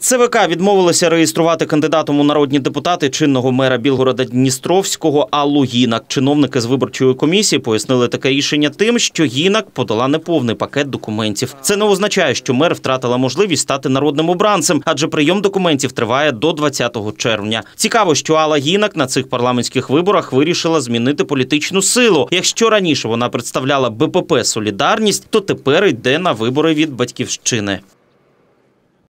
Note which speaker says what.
Speaker 1: ЦВК відмовилося реєструвати кандидатом у народні депутати чинного мера Білгорода Дністровського Аллу Гінак. Чиновники з виборчої комісії пояснили таке рішення тим, що Гінак подала неповний пакет документів. Це не означає, що мер втратила можливість стати народним обранцем, адже прийом документів триває до 20 червня. Цікаво, що Алла Гінак на цих парламентських виборах вирішила змінити політичну силу. Якщо раніше вона представляла БПП Солідарність, то тепер йде на вибори від батьківщини.